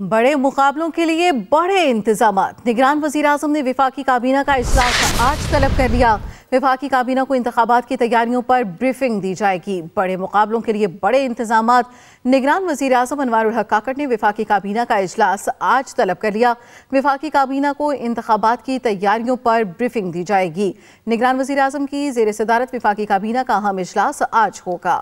बड़े मुकाबलों के लिए बड़े इंतजाम निगरान वजी अजम ने विफाकी काबीना का इजलास आज तलब कर लिया विफाकी काबीना को इंतबात की तैयारियों पर ब्रीफिंग दी जाएगी बड़े मुकाबलों के लिए बड़े इंतजाम निगरान वजी अजम अनवर हक ने विफाकी काबीना का इजलास आज तलब कर लिया विफाकी काबीना को इंतबात की तैयारियों पर ब्रीफिंग दी जाएगी निगरान वजी अजम की जेर सदारत विफाकी काबीना का अहम इजलास आज होगा